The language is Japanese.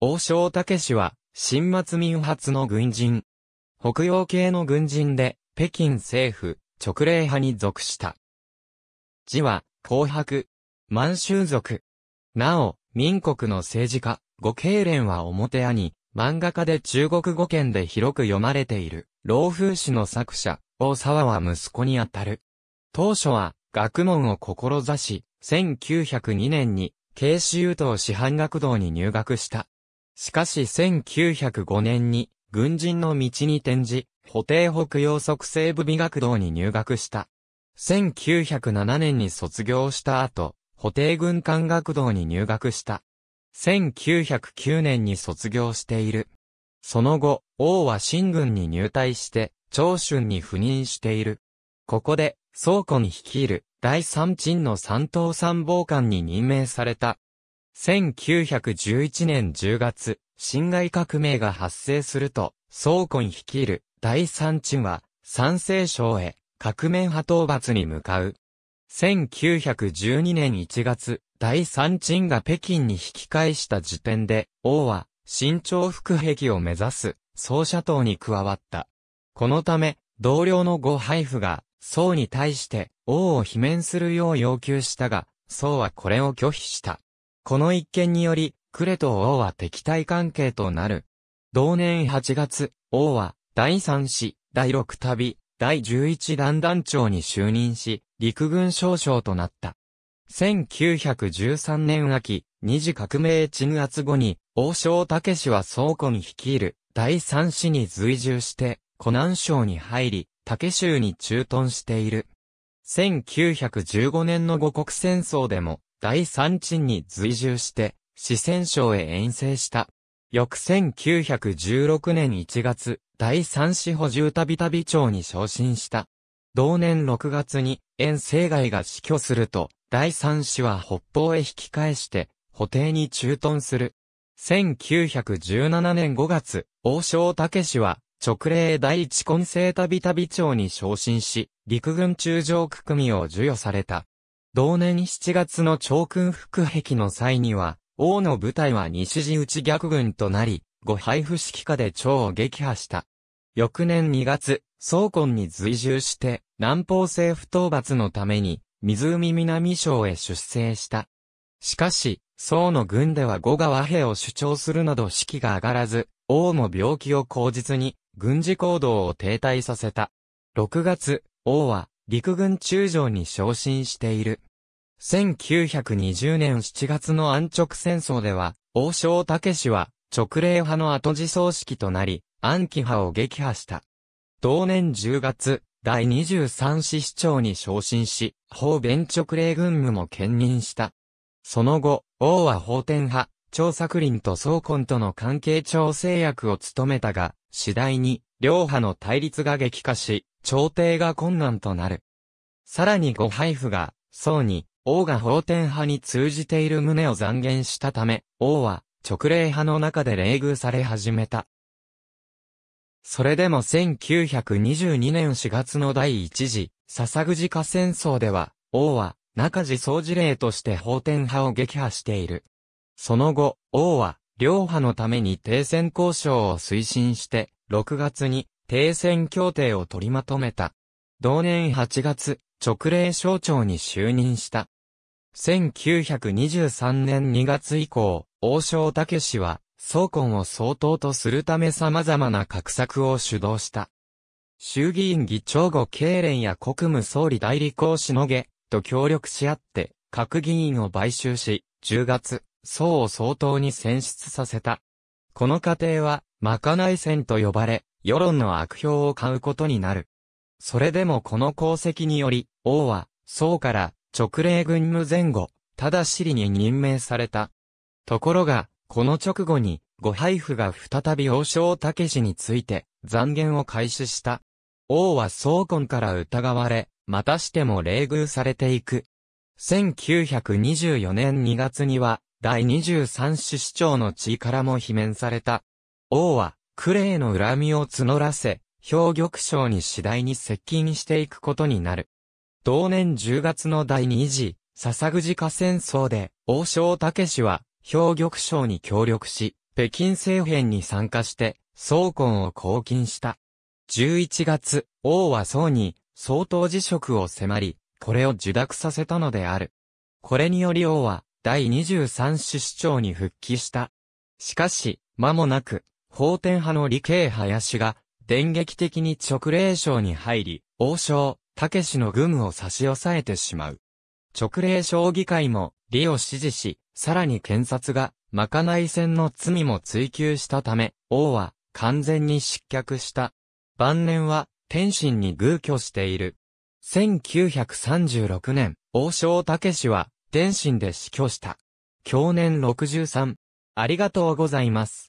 王将武氏は、新末民発の軍人。北洋系の軍人で、北京政府、直令派に属した。字は、紅白。満州族。なお、民国の政治家、五経連は表屋に、漫画家で中国語圏で広く読まれている、老風氏の作者、大沢は息子にあたる。当初は、学問を志し、1902年に、慶州東師範学堂に入学した。しかし1905年に、軍人の道に転じ、補定北洋北西部美学堂に入学した。1907年に卒業した後、補定軍艦学堂に入学した。1909年に卒業している。その後、王は新軍に入隊して、長春に赴任している。ここで、倉庫に率いる、第三鎮の三島参謀官に任命された。1911年10月、辛亥革命が発生すると、総根率いる第三鎮は、三世省へ、革命派討伐に向かう。1912年1月、第三鎮が北京に引き返した時点で、王は、新朝復壁を目指す、総社党に加わった。このため、同僚の呉配布が、宋に対して、王を罷免するよう要求したが、宋はこれを拒否した。この一件により、クレと王は敵対関係となる。同年8月、王は、第3子、第6旅、第11団団長に就任し、陸軍少将となった。1913年秋、二次革命鎮圧後に、王将武氏は倉庫に率いる、第3子に随従して、湖南省に入り、武州に駐屯している。1915年の五国戦争でも、第三鎮に随従して、四川省へ遠征した。翌1916年1月、第三四補充旅旅長に昇進した。同年6月に、遠征外が死去すると、第三子は北方へ引き返して、補定に駐屯する。1917年5月、王将武氏は、直令第一根生旅旅長に昇進し、陸軍中将組を授与された。同年7月の長君復壁の際には、王の部隊は西陣内逆軍となり、ご配布指揮下で長を撃破した。翌年2月、総根に随従して、南方政府討伐のために、湖南省へ出征した。しかし、宋の軍では五が和平を主張するなど士気が上がらず、王も病気を口実に、軍事行動を停滞させた。6月、王は、陸軍中将に昇進している。1920年7月の安直戦争では、王将武氏は直令派の後自葬式となり、暗記派を撃破した。同年10月、第23師市長に昇進し、法弁直令軍務も兼任した。その後、王は法天派、張作林と総根との関係調整役を務めたが、次第に、両派の対立が激化し、朝廷が困難となる。さらに御配布が、宋に、王が法典派に通じている旨を残言したため、王は、直令派の中で冷遇され始めた。それでも1922年4月の第一次、笹口家戦争では、王は、中地総事令として法典派を撃破している。その後、王は、両派のために停戦交渉を推進して、6月に、停戦協定を取りまとめた。同年8月、直令省庁に就任した。1923年2月以降、王将武氏は、総根を総統とするため様々な画策を主導した。衆議院議長後経連や国務総理代理公しのげ、と協力し合って、各議員を買収し、10月、総を総統に選出させた。この過程は、まかない戦と呼ばれ、世論の悪評を買うことになる。それでもこの功績により、王は、宋から直令軍務前後、ただしりに任命された。ところが、この直後に、ご配布が再び王将武氏について、残言を開始した。王は総根から疑われ、またしても冷遇されていく。1924年2月には、第23首市長の地位からも罷免された。王は、クレイの恨みを募らせ、氷玉将に次第に接近していくことになる。同年10月の第2次、笹口火戦争で、王将武氏は、氷玉将に協力し、北京政変に参加して、総根を公金した。11月、王は宋に、総統辞職を迫り、これを受諾させたのである。これにより王は、第23子首長に復帰した。しかし、間もなく、法天派の理系林が、電撃的に直令省に入り、王将、武氏の軍務を差し押さえてしまう。直令省議会も、理を支持し、さらに検察が、まかない戦の罪も追及したため、王は、完全に失脚した。晩年は、天津に偶居している。1936年、王将武氏は、天津で死去した。享年63。ありがとうございます。